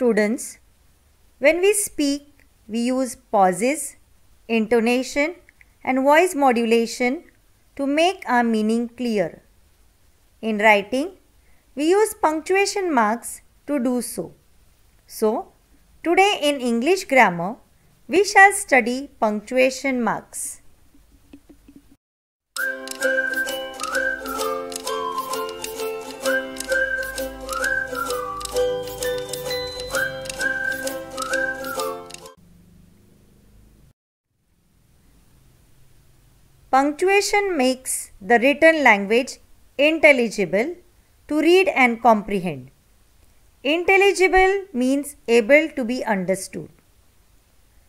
Students, when we speak, we use pauses, intonation and voice modulation to make our meaning clear. In writing, we use punctuation marks to do so. So, today in English grammar, we shall study punctuation marks. Punctuation makes the written language intelligible to read and comprehend. Intelligible means able to be understood.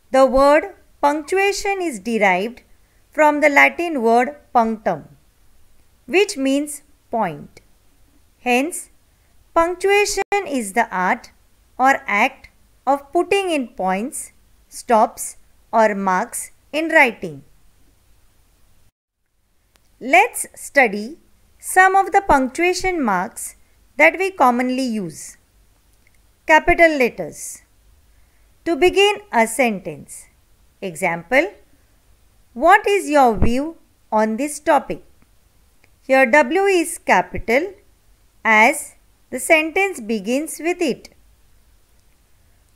The word punctuation is derived from the Latin word punctum, which means point. Hence, punctuation is the art or act of putting in points, stops or marks in writing. Let's study some of the punctuation marks that we commonly use. Capital letters. To begin a sentence. Example. What is your view on this topic? Here W is capital as the sentence begins with it.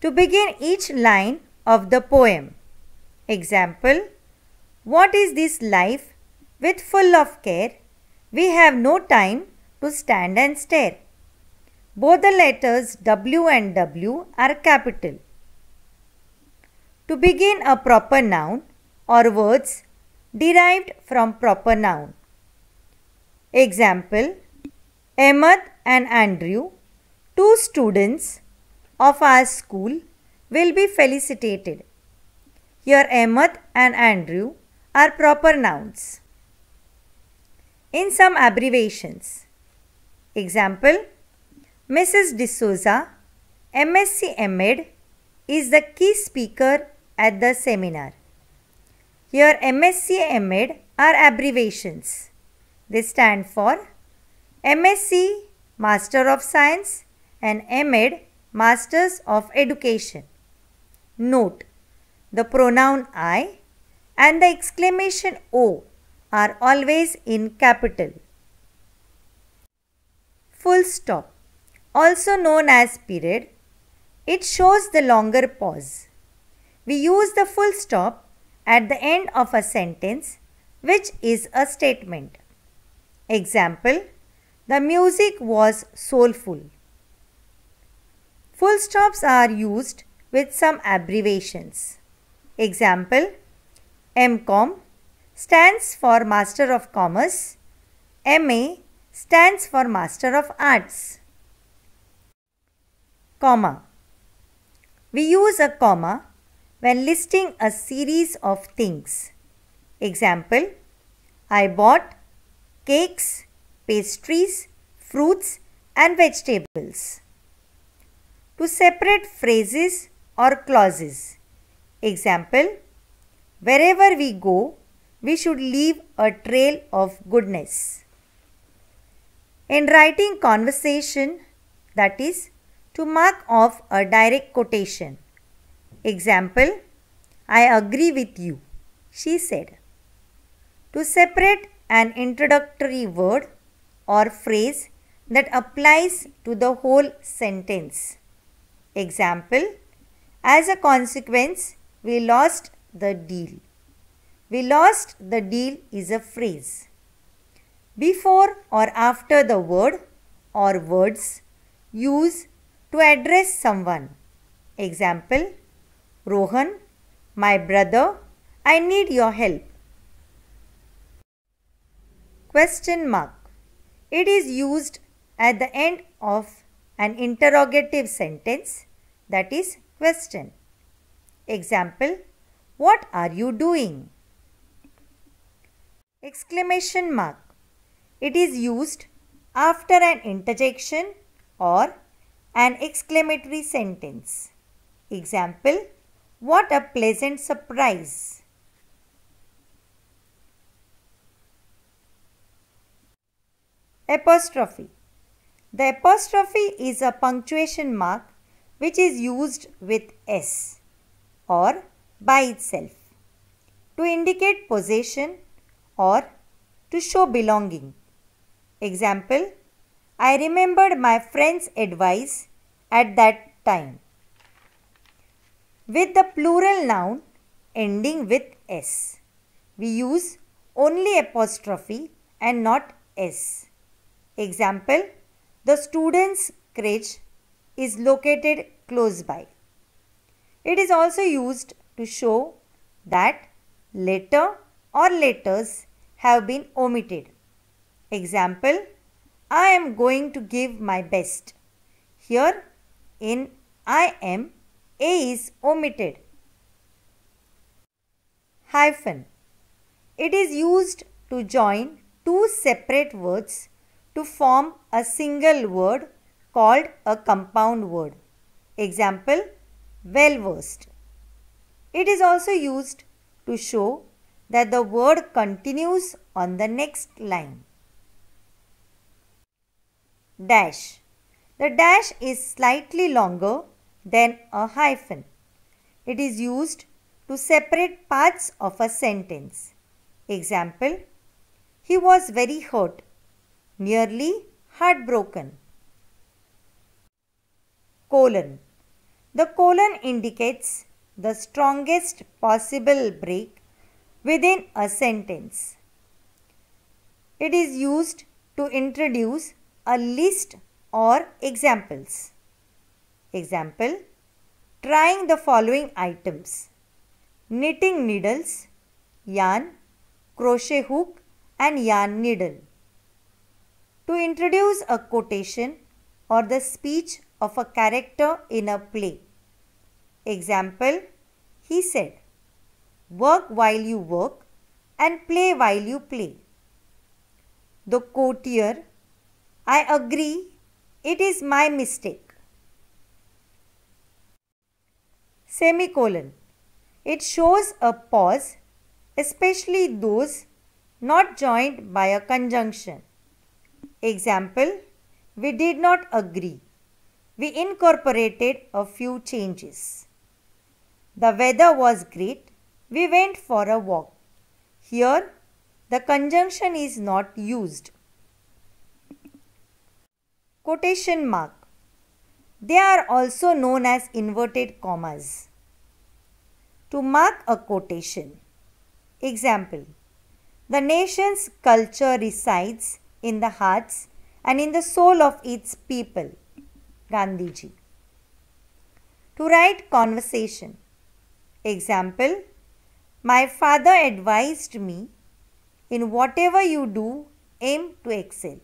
To begin each line of the poem. Example. What is this life with full of care, we have no time to stand and stare. Both the letters W and W are capital. To begin a proper noun or words derived from proper noun. Example Ahmed and Andrew, two students of our school, will be felicitated. Your Ahmed and Andrew are proper nouns in some abbreviations. Example, Mrs. D'Souza, MSc MEd, is the key speaker at the seminar. Here MSc MEd are abbreviations. They stand for MSc Master of Science and MEd Masters of Education. Note the pronoun I and the exclamation O are always in capital. Full stop, also known as period, it shows the longer pause. We use the full stop at the end of a sentence which is a statement. Example, the music was soulful. Full stops are used with some abbreviations. Example, MCOM stands for Master of Commerce. MA stands for Master of Arts. Comma. We use a comma when listing a series of things. Example, I bought cakes, pastries, fruits and vegetables. To separate phrases or clauses. Example, wherever we go, we should leave a trail of goodness. In writing conversation, that is, to mark off a direct quotation. Example, I agree with you, she said. To separate an introductory word or phrase that applies to the whole sentence. Example, as a consequence, we lost the deal. We lost the deal is a phrase. Before or after the word or words use to address someone. Example Rohan, my brother, I need your help. Question mark. It is used at the end of an interrogative sentence that is question. Example What are you doing? exclamation mark. It is used after an interjection or an exclamatory sentence. Example, what a pleasant surprise. Apostrophe. The apostrophe is a punctuation mark which is used with S or by itself to indicate possession or to show belonging. Example, I remembered my friend's advice at that time. With the plural noun ending with S, we use only apostrophe and not S. Example, the student's crèche is located close by. It is also used to show that letter or letters have been omitted. Example, I am going to give my best. Here in I am, A is omitted. Hyphen. It is used to join two separate words to form a single word called a compound word. Example, well versed. It is also used to show that the word continues on the next line. Dash. The dash is slightly longer than a hyphen. It is used to separate parts of a sentence. Example, he was very hurt, nearly heartbroken. Colon. The colon indicates the strongest possible break within a sentence. It is used to introduce a list or examples. Example Trying the following items Knitting needles, yarn, crochet hook, and yarn needle. To introduce a quotation or the speech of a character in a play. Example He said, work while you work and play while you play. The courtier, I agree, it is my mistake. Semicolon. It shows a pause, especially those not joined by a conjunction. Example, we did not agree. We incorporated a few changes. The weather was great we went for a walk. Here, the conjunction is not used. Quotation mark. They are also known as inverted commas. To mark a quotation. Example. The nation's culture resides in the hearts and in the soul of its people. Gandhiji. To write conversation. Example. My father advised me, in whatever you do, aim to excel.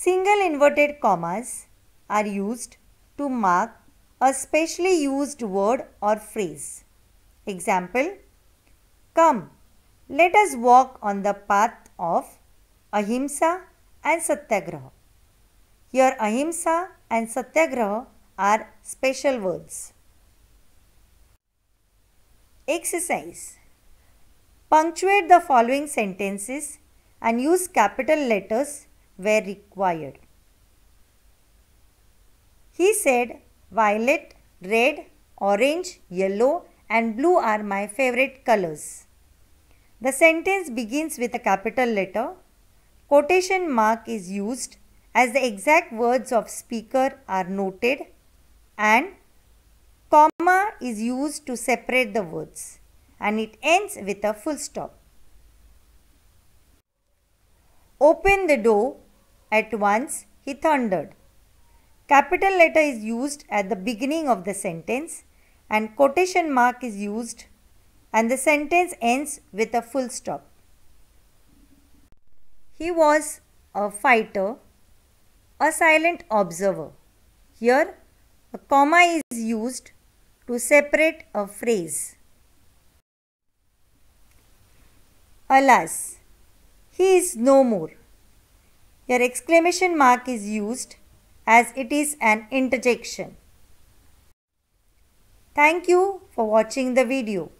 Single inverted commas are used to mark a specially used word or phrase. Example Come, let us walk on the path of Ahimsa and Satyagraha. Here, Ahimsa and Satyagraha are special words. Exercise Punctuate the following sentences and use capital letters where required. He said, Violet, red, orange, yellow and blue are my favorite colors. The sentence begins with a capital letter. Quotation mark is used as the exact words of speaker are noted and comma is used to separate the words and it ends with a full stop. Open the door at once, he thundered. Capital letter is used at the beginning of the sentence and quotation mark is used and the sentence ends with a full stop. He was a fighter, a silent observer. Here, a comma is used to separate a phrase. Alas, he is no more. Your exclamation mark is used as it is an interjection. Thank you for watching the video.